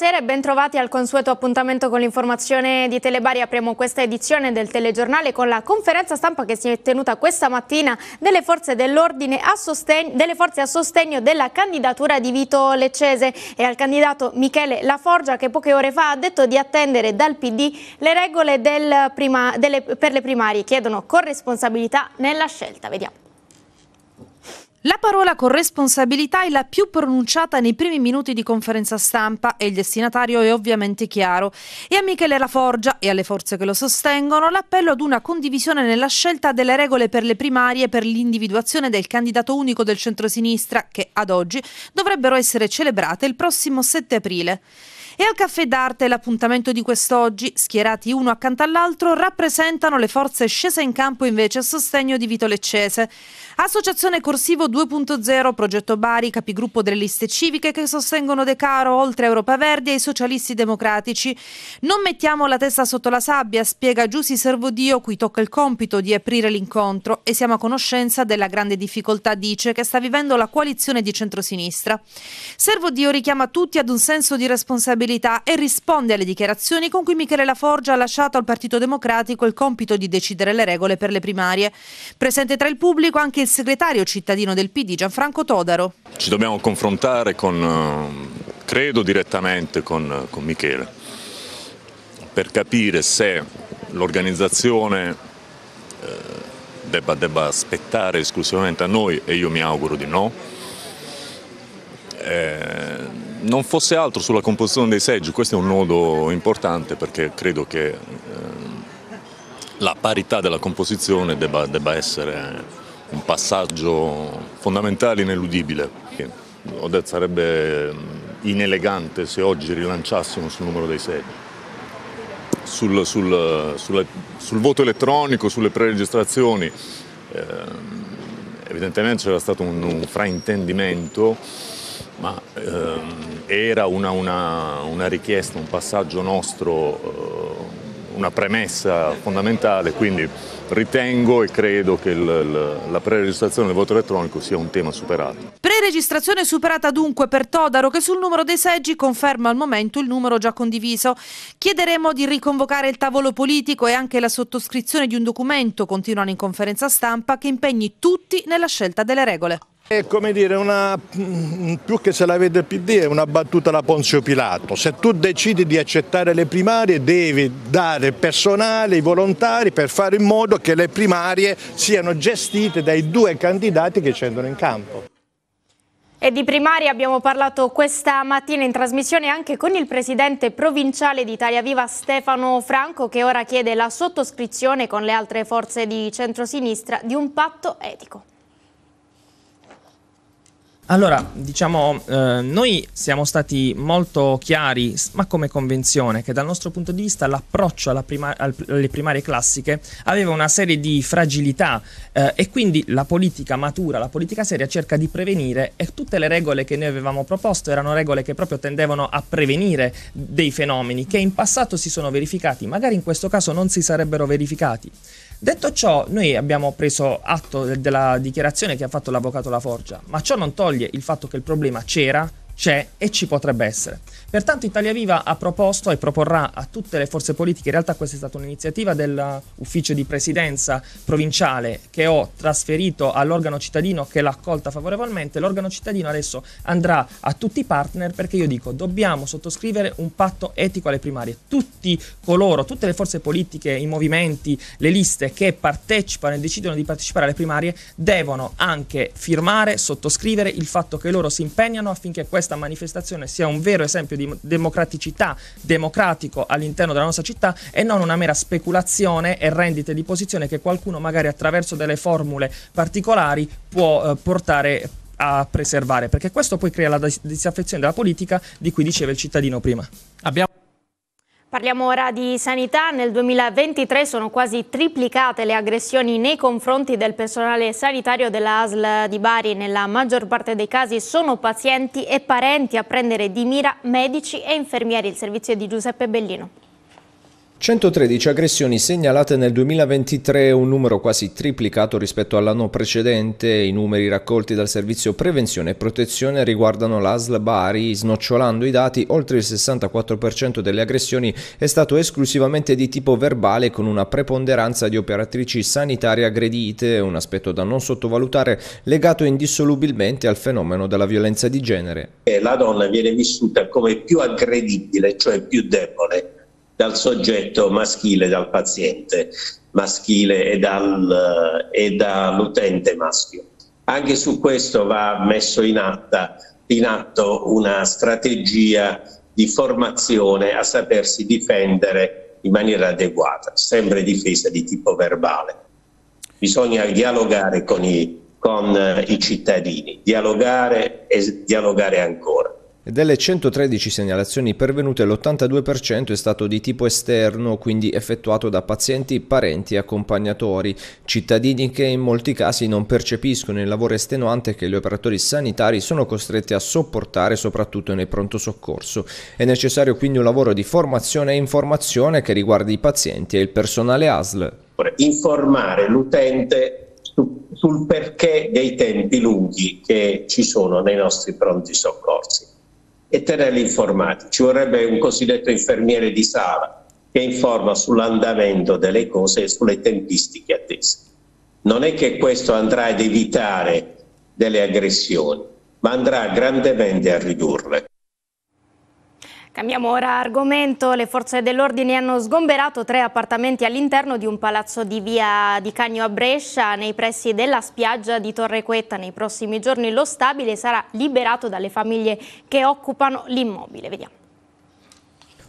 Buonasera e bentrovati al consueto appuntamento con l'informazione di Telebari. Apriamo questa edizione del telegiornale con la conferenza stampa che si è tenuta questa mattina delle forze dell'ordine a sostegno, delle forze a sostegno della candidatura di Vito Leccese e al candidato Michele Laforgia che poche ore fa ha detto di attendere dal PD le regole del prima, delle, per le primarie. Chiedono corresponsabilità nella scelta. Vediamo. La parola corresponsabilità è la più pronunciata nei primi minuti di conferenza stampa e il destinatario è ovviamente chiaro. E a Michele Laforgia e alle forze che lo sostengono l'appello ad una condivisione nella scelta delle regole per le primarie per l'individuazione del candidato unico del centrosinistra che ad oggi dovrebbero essere celebrate il prossimo 7 aprile. E al Caffè d'Arte l'appuntamento di quest'oggi, schierati uno accanto all'altro, rappresentano le forze scese in campo invece a sostegno di Vito Leccese. Associazione Corsivo 2.0, Progetto Bari, capigruppo delle liste civiche che sostengono De Caro, oltre a Europa Verdi e i socialisti democratici. Non mettiamo la testa sotto la sabbia, spiega Giussi Servodio, cui tocca il compito di aprire l'incontro e siamo a conoscenza della grande difficoltà, dice, che sta vivendo la coalizione di centrosinistra. Servodio richiama tutti ad un senso di responsabilità responsabilità e risponde alle dichiarazioni con cui Michele Laforgia ha lasciato al Partito Democratico il compito di decidere le regole per le primarie. Presente tra il pubblico anche il segretario cittadino del PD Gianfranco Todaro. Ci dobbiamo confrontare con, eh, credo direttamente con, eh, con Michele, per capire se l'organizzazione eh, debba, debba aspettare esclusivamente a noi e io mi auguro di no. Eh, non fosse altro sulla composizione dei seggi, questo è un nodo importante perché credo che eh, la parità della composizione debba, debba essere un passaggio fondamentale ineludibile. Ho detto sarebbe mm, inelegante se oggi rilanciassimo sul numero dei seggi. Sul, sul, sulla, sul voto elettronico, sulle preregistrazioni, eh, evidentemente c'era stato un, un, fraintendimento, ma ehm, era una, una, una richiesta, un passaggio nostro, eh, una premessa fondamentale, quindi ritengo e credo che il, il, la preregistrazione del voto elettronico sia un tema superato. Preregistrazione superata dunque per Todaro che sul numero dei seggi conferma al momento il numero già condiviso. Chiederemo di riconvocare il tavolo politico e anche la sottoscrizione di un documento, continuano in conferenza stampa, che impegni tutti nella scelta delle regole. È come dire, una, mm, più che se la vede il PD è una battuta da Ponzio Pilato. Se tu decidi di accettare le primarie devi dare personale, i volontari per fare in modo che le primarie siano gestite dai due candidati che scendono in campo. E di primarie abbiamo parlato questa mattina in trasmissione anche con il presidente provinciale di Italia Viva Stefano Franco che ora chiede la sottoscrizione con le altre forze di centrosinistra di un patto etico. Allora, diciamo, eh, noi siamo stati molto chiari, ma come convenzione, che dal nostro punto di vista l'approccio prima, alle primarie classiche aveva una serie di fragilità eh, e quindi la politica matura, la politica seria cerca di prevenire e tutte le regole che noi avevamo proposto erano regole che proprio tendevano a prevenire dei fenomeni che in passato si sono verificati, magari in questo caso non si sarebbero verificati. Detto ciò, noi abbiamo preso atto della dichiarazione che ha fatto l'avvocato La Forgia, ma ciò non toglie il fatto che il problema c'era c'è e ci potrebbe essere. Pertanto Italia Viva ha proposto e proporrà a tutte le forze politiche, in realtà questa è stata un'iniziativa dell'ufficio di presidenza provinciale che ho trasferito all'organo cittadino che l'ha accolta favorevolmente, l'organo cittadino adesso andrà a tutti i partner perché io dico dobbiamo sottoscrivere un patto etico alle primarie, tutti coloro, tutte le forze politiche, i movimenti, le liste che partecipano e decidono di partecipare alle primarie devono anche firmare, sottoscrivere il fatto che loro si impegnano affinché questa questa manifestazione sia un vero esempio di democraticità, democratico all'interno della nostra città e non una mera speculazione e rendite di posizione che qualcuno magari attraverso delle formule particolari può eh, portare a preservare, perché questo poi crea la disaffezione della politica di cui diceva il cittadino prima. Abbiamo Parliamo ora di sanità. Nel 2023 sono quasi triplicate le aggressioni nei confronti del personale sanitario della ASL di Bari. Nella maggior parte dei casi sono pazienti e parenti a prendere di mira medici e infermieri. Il servizio di Giuseppe Bellino. 113 aggressioni segnalate nel 2023, un numero quasi triplicato rispetto all'anno precedente. I numeri raccolti dal servizio Prevenzione e Protezione riguardano l'ASL Bari. Snocciolando i dati, oltre il 64% delle aggressioni è stato esclusivamente di tipo verbale con una preponderanza di operatrici sanitarie aggredite, un aspetto da non sottovalutare legato indissolubilmente al fenomeno della violenza di genere. La donna viene vissuta come più aggredibile, cioè più debole dal soggetto maschile, dal paziente maschile e, dal, eh, e dall'utente maschio. Anche su questo va messo in, atta, in atto una strategia di formazione a sapersi difendere in maniera adeguata, sempre difesa di tipo verbale. Bisogna dialogare con i, con eh, i cittadini, dialogare e dialogare ancora delle 113 segnalazioni pervenute l'82% è stato di tipo esterno, quindi effettuato da pazienti, parenti e accompagnatori, cittadini che in molti casi non percepiscono il lavoro estenuante che gli operatori sanitari sono costretti a sopportare soprattutto nel pronto soccorso. È necessario quindi un lavoro di formazione e informazione che riguardi i pazienti e il personale ASL. Informare l'utente sul perché dei tempi lunghi che ci sono nei nostri pronti soccorsi e tenerli informati. Ci vorrebbe un cosiddetto infermiere di sala che informa sull'andamento delle cose e sulle tempistiche attese. Non è che questo andrà ad evitare delle aggressioni, ma andrà grandemente a ridurle. Cambiamo ora argomento. Le forze dell'ordine hanno sgomberato tre appartamenti all'interno di un palazzo di via di Cagno a Brescia, nei pressi della spiaggia di Torre Quetta. Nei prossimi giorni lo stabile sarà liberato dalle famiglie che occupano l'immobile. Vediamo.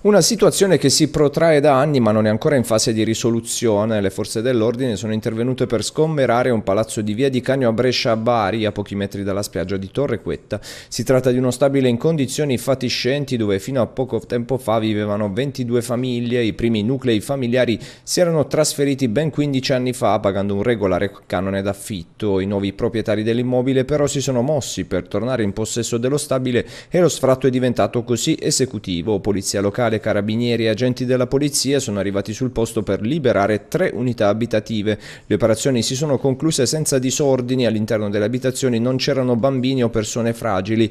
Una situazione che si protrae da anni ma non è ancora in fase di risoluzione. Le forze dell'ordine sono intervenute per scommerare un palazzo di via di Cagno a Brescia a Bari, a pochi metri dalla spiaggia di Torre Quetta. Si tratta di uno stabile in condizioni fatiscenti dove fino a poco tempo fa vivevano 22 famiglie. I primi nuclei familiari si erano trasferiti ben 15 anni fa pagando un regolare canone d'affitto. I nuovi proprietari dell'immobile però si sono mossi per tornare in possesso dello stabile e lo sfratto è diventato così esecutivo. Polizia locale locale, carabinieri e agenti della polizia sono arrivati sul posto per liberare tre unità abitative. Le operazioni si sono concluse senza disordini, all'interno delle abitazioni non c'erano bambini o persone fragili.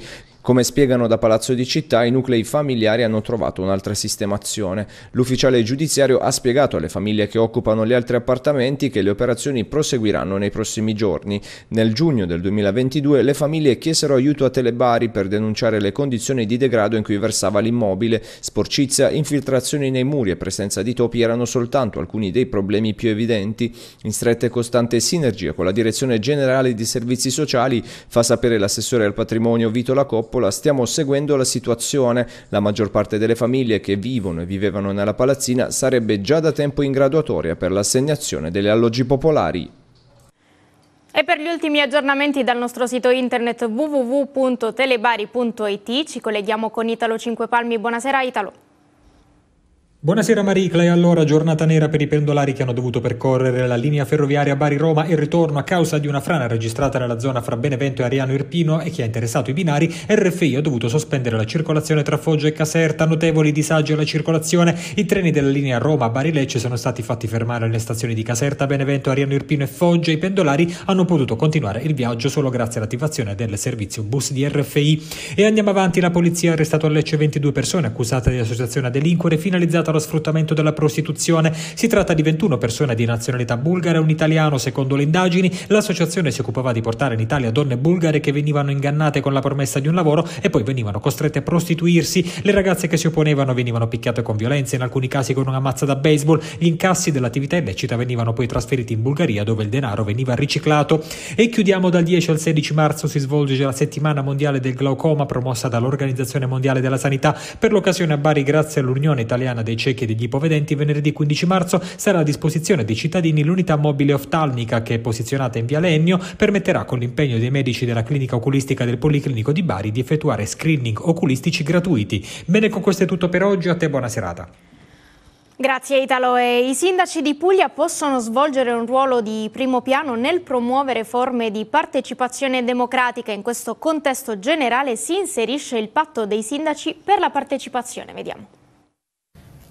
Come spiegano da Palazzo di Città, i nuclei familiari hanno trovato un'altra sistemazione. L'ufficiale giudiziario ha spiegato alle famiglie che occupano gli altri appartamenti che le operazioni proseguiranno nei prossimi giorni. Nel giugno del 2022 le famiglie chiesero aiuto a Telebari per denunciare le condizioni di degrado in cui versava l'immobile. Sporcizia, infiltrazioni nei muri e presenza di topi erano soltanto alcuni dei problemi più evidenti. In stretta e costante sinergia con la Direzione Generale di Servizi Sociali, fa sapere l'assessore al patrimonio Vito Lacoppo, Coppola stiamo seguendo la situazione. La maggior parte delle famiglie che vivono e vivevano nella palazzina sarebbe già da tempo in graduatoria per l'assegnazione degli alloggi popolari. E per gli ultimi aggiornamenti dal nostro sito internet www.telebari.it ci colleghiamo con Italo 5 Palmi. Buonasera Italo. Buonasera Maricla e allora giornata nera per i pendolari che hanno dovuto percorrere la linea ferroviaria Bari-Roma e ritorno a causa di una frana registrata nella zona fra Benevento e Ariano Irpino e che ha interessato i binari, RFI ha dovuto sospendere la circolazione tra Foggia e Caserta, notevoli disagi alla circolazione, i treni della linea Roma-Bari-Lecce sono stati fatti fermare alle stazioni di Caserta, Benevento, Ariano Irpino e Foggia, i pendolari hanno potuto continuare il viaggio solo grazie all'attivazione del servizio bus di RFI. E andiamo avanti, la polizia ha arrestato a Lecce 22 persone accusate di associazione a delinquere finalizzata dedicata allo sfruttamento della prostituzione. Si tratta di 21 persone di nazionalità bulgara e un italiano. Secondo le indagini, l'associazione si occupava di portare in Italia donne bulgare che venivano ingannate con la promessa di un lavoro e poi venivano costrette a prostituirsi. Le ragazze che si opponevano venivano picchiate con violenza, in alcuni casi con una mazza da baseball. Gli incassi dell'attività illecita venivano poi trasferiti in Bulgaria dove il denaro veniva riciclato. E chiudiamo dal 10 al 16 marzo si svolge la settimana mondiale del glaucoma promossa dall'Organizzazione Mondiale della Sanità. Per l'occasione a Bari, grazie all'Unione Italiana dei ciechi e degli ipovedenti, venerdì 15 marzo sarà a disposizione dei cittadini l'unità mobile oftalmica che è posizionata in via Lennio permetterà con l'impegno dei medici della clinica oculistica del Policlinico di Bari di effettuare screening oculistici gratuiti. Bene, con questo è tutto per oggi, a te buona serata. Grazie Italo. E I sindaci di Puglia possono svolgere un ruolo di primo piano nel promuovere forme di partecipazione democratica. In questo contesto generale si inserisce il patto dei sindaci per la partecipazione. Vediamo.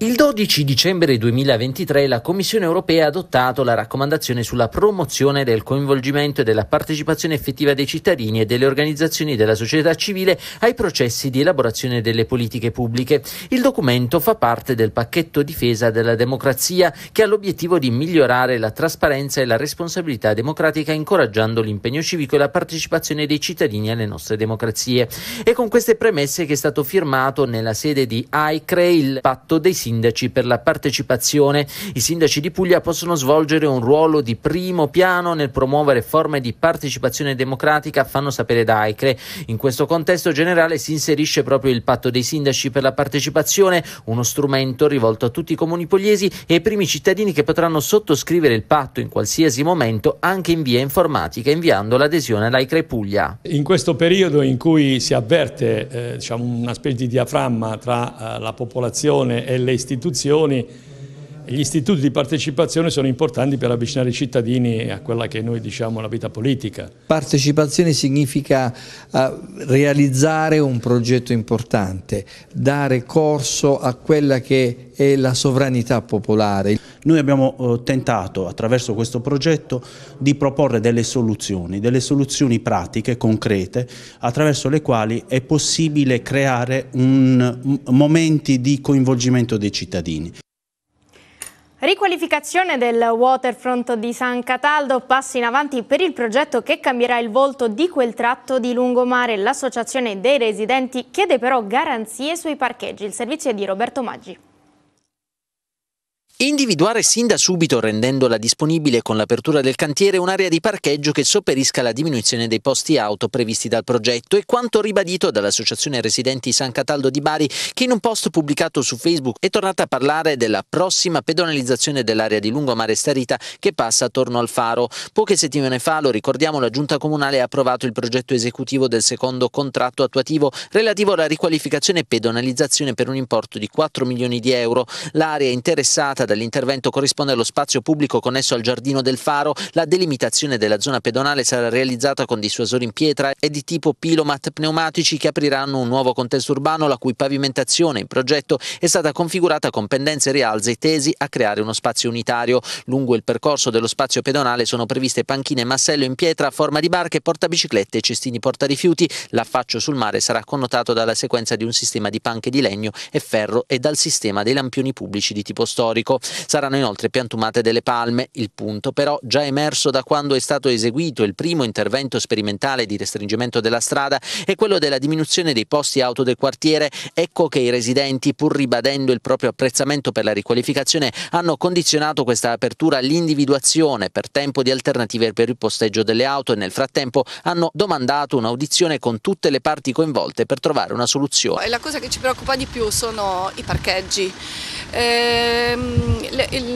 Il 12 dicembre 2023 la Commissione europea ha adottato la raccomandazione sulla promozione del coinvolgimento e della partecipazione effettiva dei cittadini e delle organizzazioni della società civile ai processi di elaborazione delle politiche pubbliche. Il documento fa parte del pacchetto difesa della democrazia che ha l'obiettivo di migliorare la trasparenza e la responsabilità democratica incoraggiando l'impegno civico e la partecipazione dei cittadini alle nostre democrazie. È con queste premesse che è stato firmato nella sede di AICRE il patto dei sindaci per la partecipazione. I sindaci di Puglia possono svolgere un ruolo di primo piano nel promuovere forme di partecipazione democratica, fanno sapere da AICRE. In questo contesto generale si inserisce proprio il patto dei sindaci per la partecipazione, uno strumento rivolto a tutti i comuni pugliesi e ai primi cittadini che potranno sottoscrivere il patto in qualsiasi momento anche in via informatica inviando l'adesione all'AICRE Puglia. In questo periodo in cui si avverte eh, diciamo una specie di diaframma tra eh, la popolazione e le istituzioni gli istituti di partecipazione sono importanti per avvicinare i cittadini a quella che noi diciamo la vita politica. Partecipazione significa uh, realizzare un progetto importante, dare corso a quella che è la sovranità popolare. Noi abbiamo uh, tentato attraverso questo progetto di proporre delle soluzioni, delle soluzioni pratiche, concrete, attraverso le quali è possibile creare un, momenti di coinvolgimento dei cittadini. Riqualificazione del waterfront di San Cataldo, passi in avanti per il progetto che cambierà il volto di quel tratto di lungomare. L'associazione dei residenti chiede però garanzie sui parcheggi. Il servizio è di Roberto Maggi. Individuare sin da subito, rendendola disponibile con l'apertura del cantiere, un'area di parcheggio che sopperisca la diminuzione dei posti auto previsti dal progetto e quanto ribadito dall'Associazione Residenti San Cataldo di Bari che in un post pubblicato su Facebook è tornata a parlare della prossima pedonalizzazione dell'area di lungomare Starita che passa attorno al faro. Poche settimane fa, lo ricordiamo, la Giunta Comunale ha approvato il progetto esecutivo del secondo contratto attuativo relativo alla riqualificazione e pedonalizzazione per un importo di 4 milioni di euro. L'area interessata dell'intervento corrisponde allo spazio pubblico connesso al Giardino del Faro. La delimitazione della zona pedonale sarà realizzata con dissuasori in pietra e di tipo pilomat pneumatici che apriranno un nuovo contesto urbano la cui pavimentazione in progetto è stata configurata con pendenze e tesi a creare uno spazio unitario. Lungo il percorso dello spazio pedonale sono previste panchine e massello in pietra a forma di barche, portabiciclette e cestini portarifiuti. L'affaccio sul mare sarà connotato dalla sequenza di un sistema di panche di legno e ferro e dal sistema dei lampioni pubblici di tipo storico. Saranno inoltre piantumate delle palme, il punto però già emerso da quando è stato eseguito il primo intervento sperimentale di restringimento della strada è quello della diminuzione dei posti auto del quartiere. Ecco che i residenti, pur ribadendo il proprio apprezzamento per la riqualificazione, hanno condizionato questa apertura all'individuazione per tempo di alternative per il posteggio delle auto e nel frattempo hanno domandato un'audizione con tutte le parti coinvolte per trovare una soluzione. E La cosa che ci preoccupa di più sono i parcheggi. Ehm,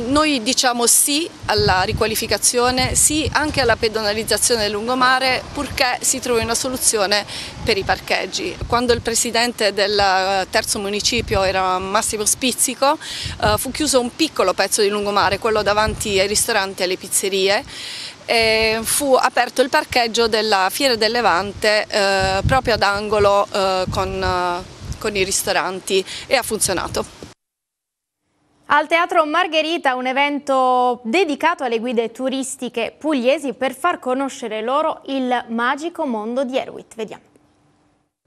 noi diciamo sì alla riqualificazione, sì anche alla pedonalizzazione del lungomare purché si trovi una soluzione per i parcheggi. Quando il presidente del eh, terzo municipio era Massimo Spizzico eh, fu chiuso un piccolo pezzo di lungomare, quello davanti ai ristoranti e alle pizzerie E fu aperto il parcheggio della Fiera del Levante eh, proprio ad angolo con, con i ristoranti e ha funzionato. Al Teatro Margherita un evento dedicato alle guide turistiche pugliesi per far conoscere loro il magico mondo di Erwit. Vediamo.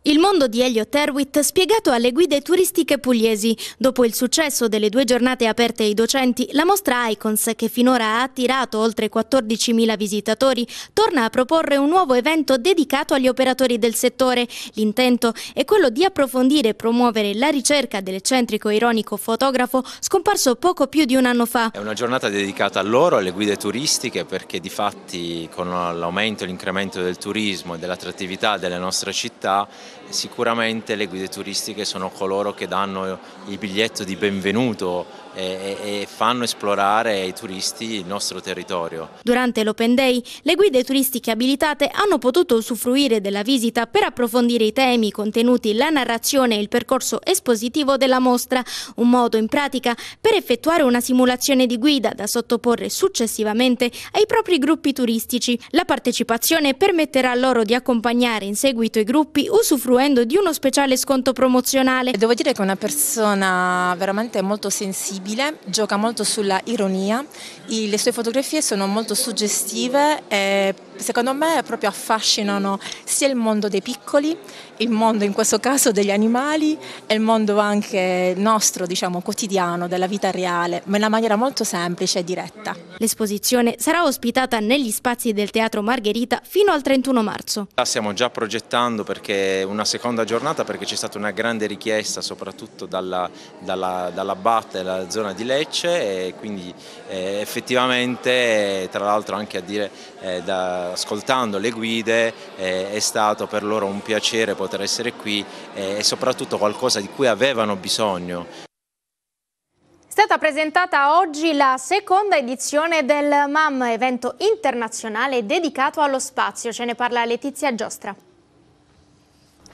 Il mondo di Elio Terwitt spiegato alle guide turistiche pugliesi. Dopo il successo delle due giornate aperte ai docenti, la mostra Icons, che finora ha attirato oltre 14.000 visitatori, torna a proporre un nuovo evento dedicato agli operatori del settore. L'intento è quello di approfondire e promuovere la ricerca dell'eccentrico ironico fotografo scomparso poco più di un anno fa. È una giornata dedicata a loro, alle guide turistiche, perché di fatti con l'aumento e l'incremento del turismo e dell'attrattività delle nostre città Sicuramente le guide turistiche sono coloro che danno il biglietto di benvenuto e, fanno esplorare ai turisti il nostro territorio. Durante l'Open Day le guide turistiche abilitate hanno potuto usufruire della visita per approfondire i temi i contenuti, la narrazione e il percorso espositivo della mostra, un modo in pratica per effettuare una simulazione di guida da sottoporre successivamente ai propri gruppi turistici. La partecipazione permetterà loro di accompagnare in seguito i gruppi usufruendo di uno speciale sconto promozionale. Devo dire che è una persona veramente molto sensibile visibile, gioca molto sulla ironia, le sue fotografie sono molto suggestive e Secondo me proprio affascinano sia il mondo dei piccoli, il mondo in questo caso degli animali e il mondo anche nostro, diciamo, quotidiano, della vita reale, ma in una maniera molto semplice e diretta. L'esposizione sarà ospitata negli spazi del Teatro Margherita fino al 31 marzo. La Stiamo già progettando perché una seconda giornata perché c'è stata una grande richiesta soprattutto dalla, dalla, dalla BAT e dalla zona di Lecce e quindi eh, effettivamente tra l'altro anche a dire eh, da, ascoltando le guide eh, è stato per loro un piacere poter essere qui eh, e soprattutto qualcosa di cui avevano bisogno. È stata presentata oggi la seconda edizione del MAM, evento internazionale dedicato allo spazio. Ce ne parla Letizia Giostra.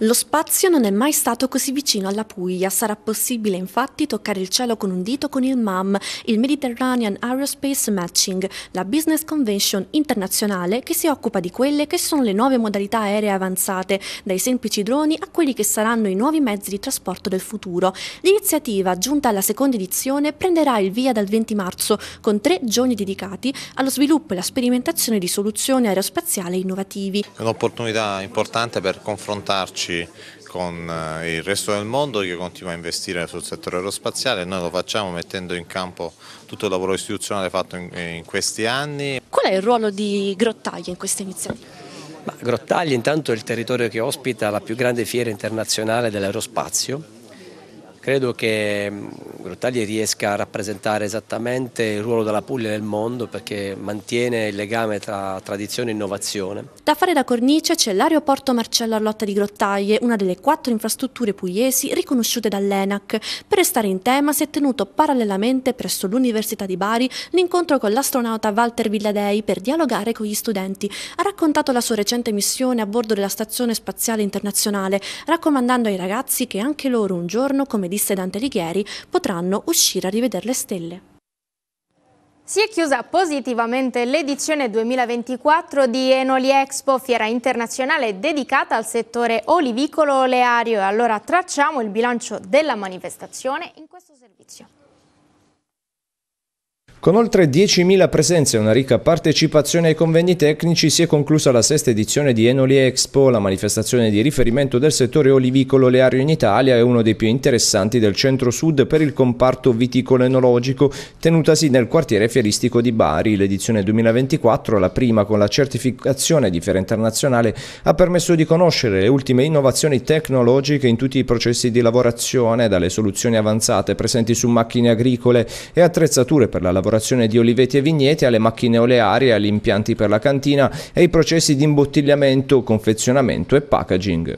Lo spazio non è mai stato così vicino alla Puglia, sarà possibile infatti toccare il cielo con un dito con il MAM, il Mediterranean Aerospace Matching, la business convention internazionale che si occupa di quelle che sono le nuove modalità aeree avanzate, dai semplici droni a quelli che saranno i nuovi mezzi di trasporto del futuro. L'iniziativa, giunta alla seconda edizione, prenderà il via dal 20 marzo con tre giorni dedicati allo sviluppo e alla sperimentazione di soluzioni aerospaziali innovativi. È un'opportunità importante per confrontarci rapportarci con eh, il resto del mondo che continua a investire sul settore aerospaziale. Noi lo facciamo mettendo in campo tutto il lavoro istituzionale fatto in, eh, in questi anni. Qual è il ruolo di Grottaglia in questa iniziativa? Ma Grottaglia intanto è il territorio che ospita la più grande fiera internazionale dell'aerospazio Credo che mm, Grottaglie riesca a rappresentare esattamente il ruolo della Puglia nel mondo perché mantiene il legame tra tradizione e innovazione. Da fare da cornice c'è l'aeroporto Marcello Arlotta di Grottaglie, una delle quattro infrastrutture pugliesi riconosciute dall'ENAC. Per restare in tema si è tenuto parallelamente presso l'Università di Bari l'incontro con l'astronauta Walter Villadei per dialogare con gli studenti. Ha raccontato la sua recente missione a bordo della Stazione Spaziale Internazionale, raccomandando ai ragazzi che anche loro un giorno, come disse Dante Alighieri, potranno uscire a rivedere le stelle. Si è chiusa positivamente l'edizione 2024 di Enoli Expo, fiera internazionale dedicata al settore olivicolo-oleario e allora tracciamo il bilancio della manifestazione in questo servizio. Con oltre 10.000 presenze e una ricca partecipazione ai convegni tecnici si è conclusa la sesta edizione di Enoli Expo, la manifestazione di riferimento del settore olivicolo oleario in Italia e uno dei più interessanti del centro-sud per il comparto viticolo enologico, tenutasi nel quartiere fieristico di Bari. L'edizione 2024, la prima con la certificazione di Fiera Internazionale, ha permesso di conoscere le ultime innovazioni tecnologiche in tutti i processi di lavorazione, dalle soluzioni avanzate presenti su macchine agricole e attrezzature per la lavorazione lavorazione di oliveti e vigneti, alle macchine olearie, agli impianti per la cantina e ai processi di imbottigliamento, confezionamento e packaging.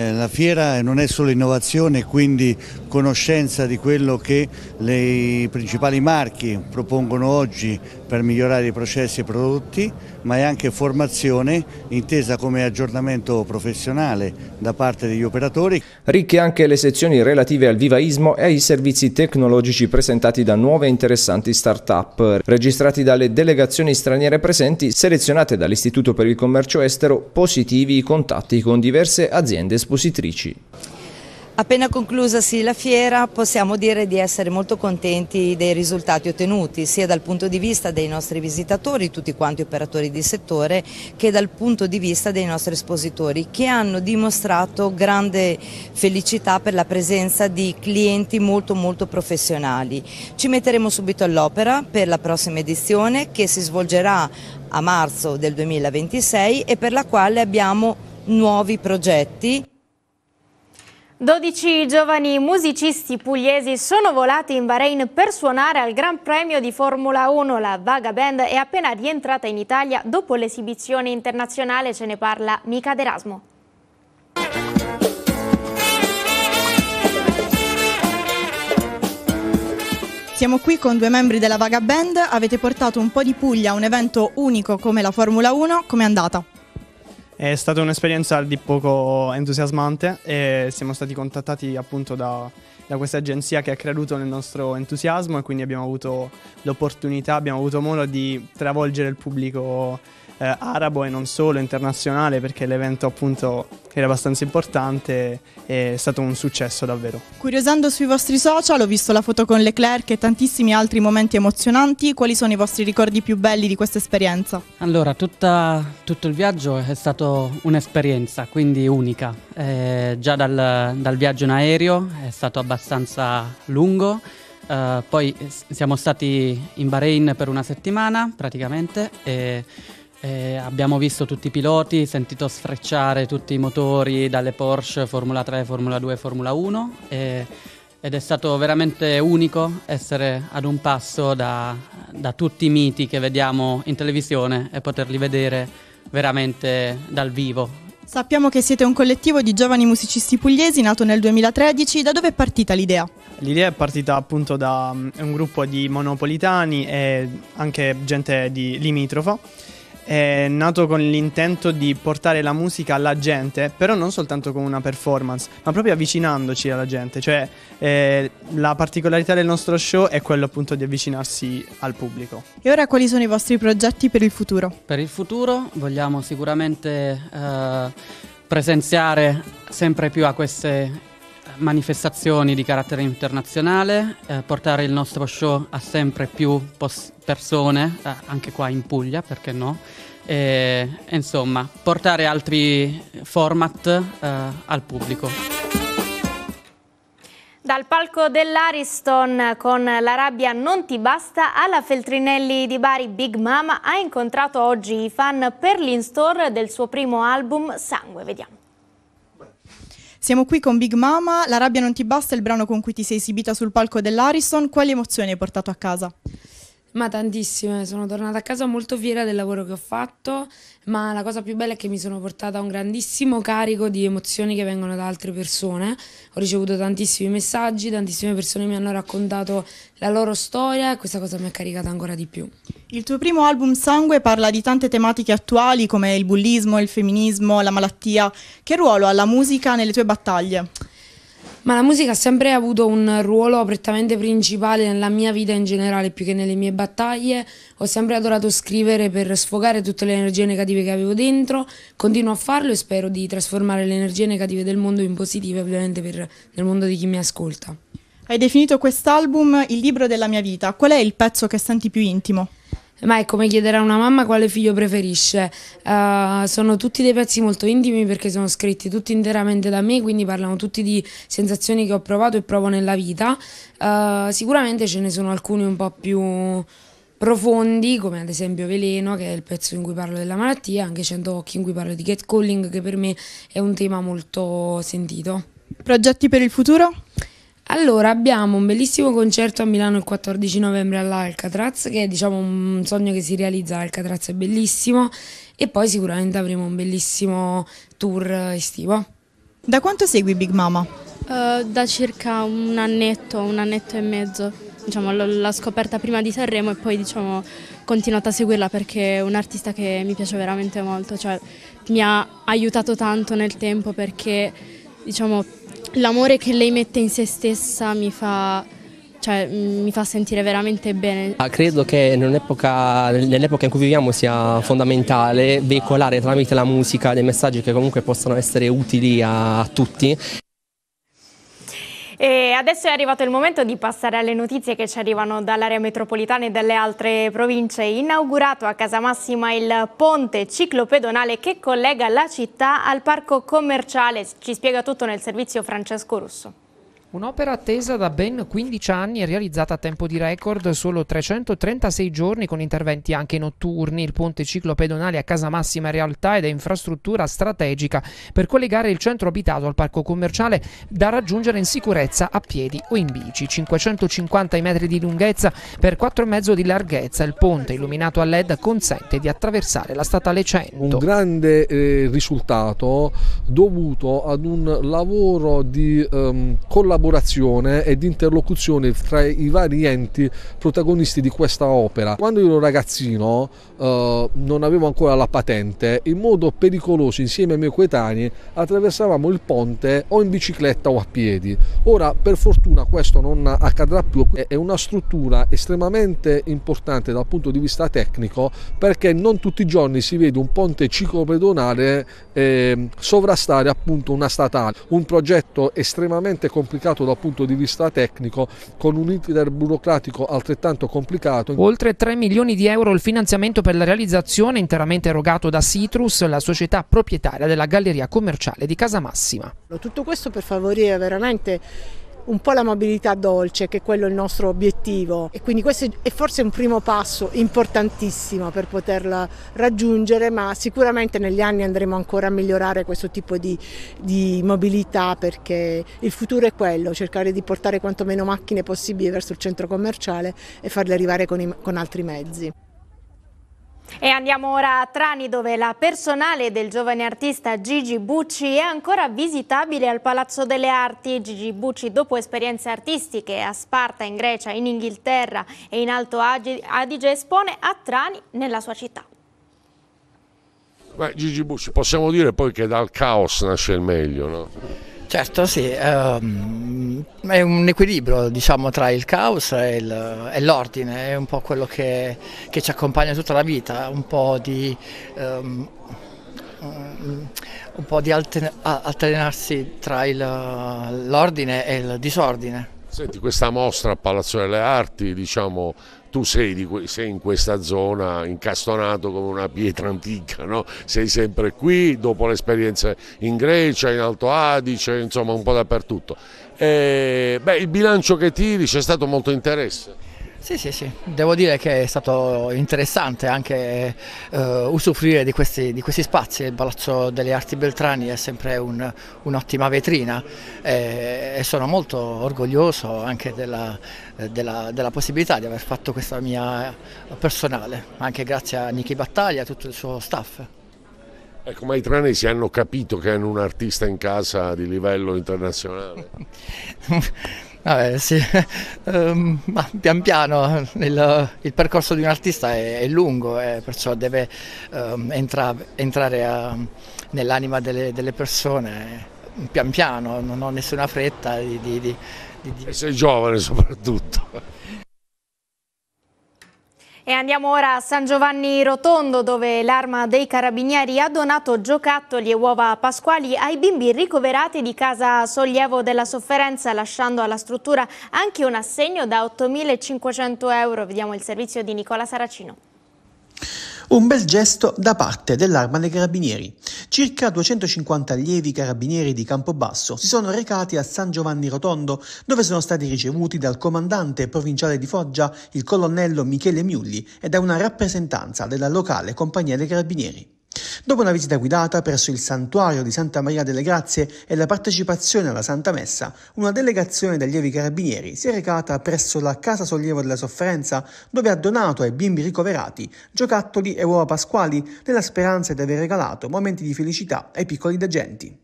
Eh, la fiera non è solo innovazione, quindi conoscenza di quello che i principali marchi propongono oggi per migliorare i processi e i prodotti, ma è anche formazione intesa come aggiornamento professionale da parte degli operatori. Ricche anche le sezioni relative al vivaismo e ai servizi tecnologici presentati da nuove e interessanti start-up, registrati dalle delegazioni straniere presenti, selezionate dall'Istituto per il Commercio Estero, positivi i contatti con diverse aziende espositrici. Appena conclusasi la fiera possiamo dire di essere molto contenti dei risultati ottenuti sia dal punto di vista dei nostri visitatori, tutti quanti operatori di settore, che dal punto di vista dei nostri espositori che hanno dimostrato grande felicità per la presenza di clienti molto molto professionali. Ci metteremo subito all'opera per la prossima edizione che si svolgerà a marzo del 2026 e per la quale abbiamo nuovi progetti. 12 giovani musicisti pugliesi sono volati in Bahrain per suonare al Gran Premio di Formula 1. La Vaga Band è appena rientrata in Italia dopo l'esibizione internazionale, ce ne parla Mica D'Erasmo. Siamo qui con due membri della Vaga Band, avete portato un po' di Puglia a un evento unico come la Formula 1, com'è andata? È stata un'esperienza al di poco entusiasmante e siamo stati contattati appunto da, da questa agenzia che ha creduto nel nostro entusiasmo e quindi abbiamo avuto l'opportunità, abbiamo avuto modo di travolgere il pubblico eh, arabo e non solo internazionale perché l'evento appunto era abbastanza importante e è stato un successo davvero. Curiosando sui vostri social ho visto la foto con Leclerc e tantissimi altri momenti emozionanti, quali sono i vostri ricordi più belli di questa esperienza? Allora tutta, tutto il viaggio è stato un'esperienza quindi unica, eh, già dal, dal viaggio in aereo è stato abbastanza lungo. Uh, poi siamo stati in Bahrain per una settimana praticamente e eh, abbiamo visto tutti i piloti, sentito sfrecciare tutti i motori dalle Porsche Formula 3, Formula 2, Formula 1 eh, ed è stato veramente unico essere ad un passo da, da, tutti i miti che vediamo in televisione e poterli vedere veramente dal vivo. Sappiamo che siete un collettivo di giovani musicisti pugliesi nato nel 2013, da dove è partita l'idea? L'idea è partita appunto da mm, un gruppo di monopolitani e anche gente di limitrofa è nato con l'intento di portare la musica alla gente, però non soltanto con una performance, ma proprio avvicinandoci alla gente. Cioè, eh, la particolarità del nostro show è quello appunto di avvicinarsi al pubblico. E ora quali sono i vostri progetti per il futuro? Per il futuro vogliamo sicuramente eh, presenziare sempre più a queste manifestazioni di carattere internazionale, eh, portare il nostro show a sempre più pos- persone, eh, anche qua in Puglia, perché no? E, insomma, portare altri format eh, al pubblico. Dal palco dell'Ariston con La rabbia non ti basta alla Feltrinelli di Bari Big Mama ha incontrato oggi i fan per l'in-store del suo primo album Sangue, vediamo. Siamo qui con Big Mama, La rabbia non ti basta, il brano con cui ti sei esibita sul palco dell'Ariston. Quali emozioni hai portato a casa? Ma tantissime, eh, sono tornata a casa molto fiera del lavoro che ho fatto, ma la cosa più bella è che mi sono portata un grandissimo carico di emozioni che vengono da altre persone. Ho ricevuto tantissimi messaggi, tantissime persone mi hanno raccontato la loro storia e questa cosa mi ha caricata ancora di più. Il tuo primo album Sangue parla di tante tematiche attuali come il bullismo, il femminismo, la malattia. Che ruolo ha la musica nelle tue battaglie? Ma la musica ha sempre avuto un ruolo prettamente principale nella mia vita in generale, più che nelle mie battaglie. Ho sempre adorato scrivere per sfogare tutte le energie negative che avevo dentro. Continuo a farlo e spero di trasformare le energie negative del mondo in positive, ovviamente per, nel mondo di chi mi ascolta. Hai definito quest'album il libro della mia vita. Qual è il pezzo che senti più intimo? Ma è come chiedere a una mamma quale figlio preferisce. Uh, sono tutti dei pezzi molto intimi perché sono scritti tutti interamente da me, quindi parlano tutti di sensazioni che ho provato e provo nella vita. Uh, sicuramente ce ne sono alcuni un po' più profondi, come ad esempio Veleno, che è il pezzo in cui parlo della malattia, anche Cento Occhi in cui parlo di catcalling, che per me è un tema molto sentito. Progetti per il futuro? Allora, abbiamo un bellissimo concerto a Milano il 14 novembre all'Alcatraz, che è diciamo un sogno che si realizza, Alcatraz è bellissimo, e poi sicuramente avremo un bellissimo tour estivo. Da quanto segui Big Mama? Uh, da circa un annetto, un annetto e mezzo. Diciamo, l'ho scoperta prima di Sanremo e poi diciamo, continuato a seguirla perché è un artista che mi piace veramente molto, cioè, mi ha aiutato tanto nel tempo perché diciamo, l'amore che lei mette in se stessa mi fa, cioè, mm, mi fa sentire veramente bene. Ah, credo che nell'epoca in cui viviamo sia fondamentale veicolare tramite la musica dei messaggi che comunque possono essere utili a tutti e adesso è arrivato il momento di passare alle notizie che ci arrivano dall'area metropolitana e dalle altre province. Inaugurato a Casamassima il ponte ciclopedonale che collega la città al parco commerciale. Ci spiega tutto nel servizio Francesco Russo. Un'opera attesa da ben 15 anni e realizzata a tempo di record, solo 336 giorni con interventi anche notturni. Il ponte ciclopedonale a Casa Massima in realtà ed è infrastruttura strategica per collegare il centro abitato al parco commerciale da raggiungere in sicurezza a piedi o in bici. 550 metri di lunghezza per 4,5 di larghezza. Il ponte illuminato a LED consente di attraversare la statale 100. Un grande eh, risultato dovuto ad un lavoro di ehm, collaborazione collaborazione e di interlocuzione tra i vari enti protagonisti di questa opera. Quando io ero ragazzino eh, non avevo ancora la patente, in modo pericoloso insieme ai miei coetanei attraversavamo il ponte o in bicicletta o a piedi. Ora per fortuna questo non accadrà più, è una struttura estremamente importante dal punto di vista tecnico perché non tutti i giorni si vede un ponte ciclopedonale eh, sovrastare appunto una statale, un progetto estremamente complicato complicato dal punto di vista tecnico, con un iter burocratico altrettanto complicato. Oltre 3 milioni di euro il finanziamento per la realizzazione interamente erogato da Citrus, la società proprietaria della galleria commerciale di Casamassima. Tutto questo per favorire veramente un po' la mobilità dolce, che è quello il nostro obiettivo. E quindi questo è forse un primo passo importantissimo per poterla raggiungere, ma sicuramente negli anni andremo ancora a migliorare questo tipo di, di mobilità perché il futuro è quello, cercare di portare quanto meno macchine possibili verso il centro commerciale e farle arrivare con, i, con altri mezzi. E andiamo ora a Trani dove la personale del giovane artista Gigi Bucci è ancora visitabile al Palazzo delle Arti. Gigi Bucci dopo esperienze artistiche a Sparta, in Grecia, in Inghilterra e in Alto Adige espone a Trani nella sua città. Beh, Gigi Bucci, possiamo dire poi che dal caos nasce il meglio, no? Certo, sì, um, è un equilibrio diciamo, tra il caos e, l'ordine, è un po' quello che, che, ci accompagna tutta la vita, un po' di, um, um, di alternarsi tra l'ordine e il disordine. Senti, questa mostra a Palazzo delle Arti, diciamo, tu sei, sei, in questa zona incastonato come una pietra antica, no? sei sempre qui dopo l'esperienza in Grecia, in Alto Adige, insomma un po' dappertutto. E, eh, beh, il bilancio che tiri c'è stato molto interesse. Sì, sì, sì, devo dire che è stato interessante anche eh, usufruire di questi, di questi, spazi, il Palazzo delle Arti Beltrani è sempre un, un'ottima vetrina eh, e sono molto orgoglioso anche della, della, della, possibilità di aver fatto questa mia personale, anche grazie a Niki Battaglia e a tutto il suo staff. Ecco, ma i trani si hanno capito che hanno un artista in casa di livello internazionale. Vabbè, sì. um, ma pian piano il, il, percorso di un artista è, è lungo, eh, perciò deve um, entra, entrare a, nell'anima delle, delle, persone eh, pian piano, non ho nessuna fretta di, di, di, di... sei giovane soprattutto. E andiamo ora a San Giovanni Rotondo dove l'arma dei carabinieri ha donato giocattoli e uova pasquali ai bimbi ricoverati di casa sollievo della sofferenza lasciando alla struttura anche un assegno da 8.500 euro. Vediamo il servizio di Nicola Saracino. Un bel gesto da parte dell'Arma dei Carabinieri. Circa 250 allievi carabinieri di Campobasso si sono recati a San Giovanni Rotondo, dove sono stati ricevuti dal comandante provinciale di Foggia, il colonnello Michele Miulli, e da una rappresentanza della locale compagnia dei Carabinieri. Dopo una visita guidata presso il santuario di Santa Maria delle Grazie e la partecipazione alla Santa Messa, una delegazione degli allievi carabinieri si è recata presso la Casa Sollievo della Sofferenza, dove ha donato ai bimbi ricoverati giocattoli e uova pasquali nella speranza di aver regalato momenti di felicità ai piccoli degenti.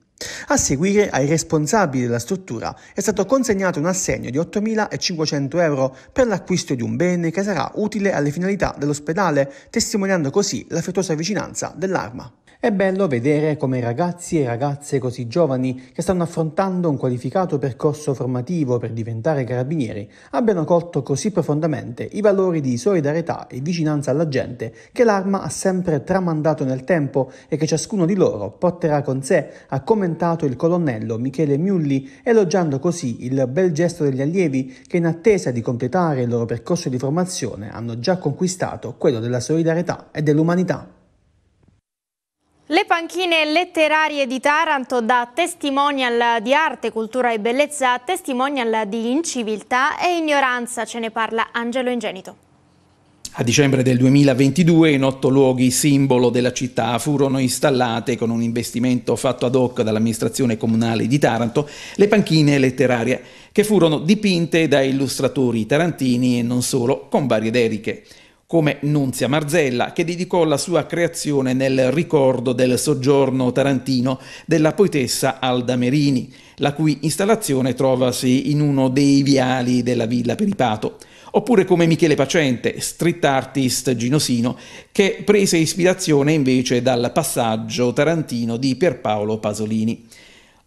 A seguire ai responsabili della struttura è stato consegnato un assegno di 8.500 euro per l'acquisto di un bene che sarà utile alle finalità dell'ospedale, testimoniando così l'affettuosa vicinanza dell'arma. È bello vedere come ragazzi e ragazze così giovani che stanno affrontando un qualificato percorso formativo per diventare carabinieri abbiano colto così profondamente i valori di solidarietà e vicinanza alla gente che l'arma ha sempre tramandato nel tempo e che ciascuno di loro porterà con sé, ha commentato il colonnello Michele Miulli, elogiando così il bel gesto degli allievi che in attesa di completare il loro percorso di formazione hanno già conquistato quello della solidarietà e dell'umanità. Le panchine letterarie di Taranto da testimonial di arte, cultura e bellezza testimonial di inciviltà e ignoranza, ce ne parla Angelo Ingenito. A dicembre del 2022 in otto luoghi simbolo della città furono installate con un investimento fatto ad hoc dall'amministrazione comunale di Taranto le panchine letterarie che furono dipinte da illustratori tarantini e non solo con varie dediche come Nunzia Marzella, che dedicò la sua creazione nel ricordo del soggiorno tarantino della poetessa Alda Merini, la cui installazione trovasi in uno dei viali della Villa Peripato oppure come Michele Pacente, street artist ginosino, che prese ispirazione invece dal passaggio tarantino di Pierpaolo Pasolini.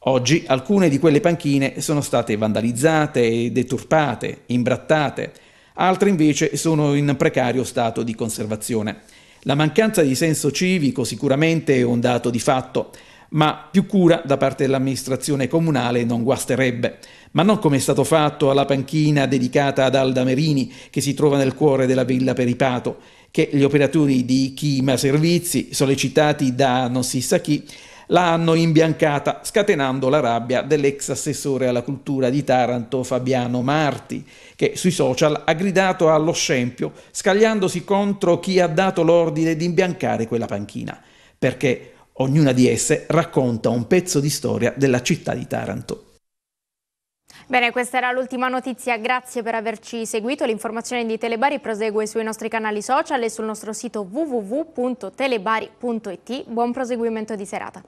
Oggi alcune di quelle panchine sono state vandalizzate, deturpate, imbrattate, altre invece sono in precario stato di conservazione. La mancanza di senso civico sicuramente è un dato di fatto, ma più cura da parte dell'amministrazione comunale non guasterebbe, ma non come è stato fatto alla panchina dedicata ad Alda Merini che si trova nel cuore della Villa Peripato, che gli operatori di Chima Servizi, sollecitati da non si sa chi, la hanno imbiancata, scatenando la rabbia dell'ex assessore alla cultura di Taranto Fabiano Marti, che sui social ha gridato allo scempio, scagliandosi contro chi ha dato l'ordine di imbiancare quella panchina, perché ognuna di esse racconta un pezzo di storia della città di Taranto. Bene, questa era l'ultima notizia, grazie per averci seguito. L'informazione di Telebari prosegue sui nostri canali social e sul nostro sito www.telebari.it. Buon proseguimento di serata.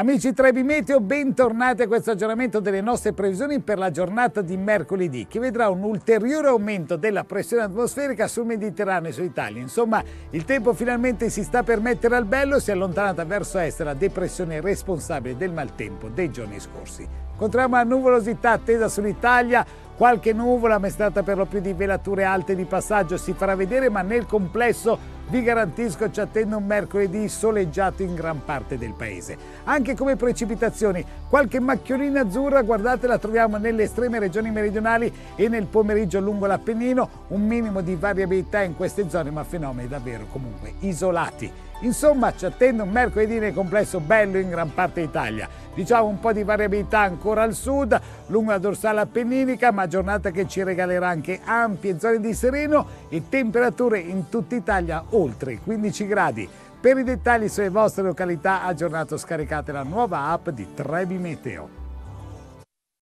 Amici Trebi Meteo, bentornati a questo aggiornamento delle nostre previsioni per la giornata di mercoledì, che vedrà un ulteriore aumento della pressione atmosferica sul Mediterraneo e sull'Italia. Insomma, il tempo finalmente si sta per mettere al bello, e si è allontanata verso est la depressione responsabile del maltempo dei giorni scorsi. Contriamo la nuvolosità attesa sull'Italia, Qualche nuvola ma è stata per lo più di velature alte di passaggio, si farà vedere ma nel complesso vi garantisco ci attende un mercoledì soleggiato in gran parte del paese. Anche come precipitazioni, qualche macchiolina azzurra, guardate, la troviamo nelle estreme regioni meridionali e nel pomeriggio lungo l'Appennino, un minimo di variabilità in queste zone, ma fenomeni davvero comunque isolati. Insomma ci attende un mercoledì nel complesso bello in gran parte d'Italia. Diciamo un po' di variabilità ancora al sud, lungo la dorsale appenninica, ma giornata che ci regalerà anche ampie zone di sereno e temperature in tutta Italia oltre i 15 gradi. Per i dettagli sulle vostre località aggiornato scaricate la nuova app di Trevi Meteo.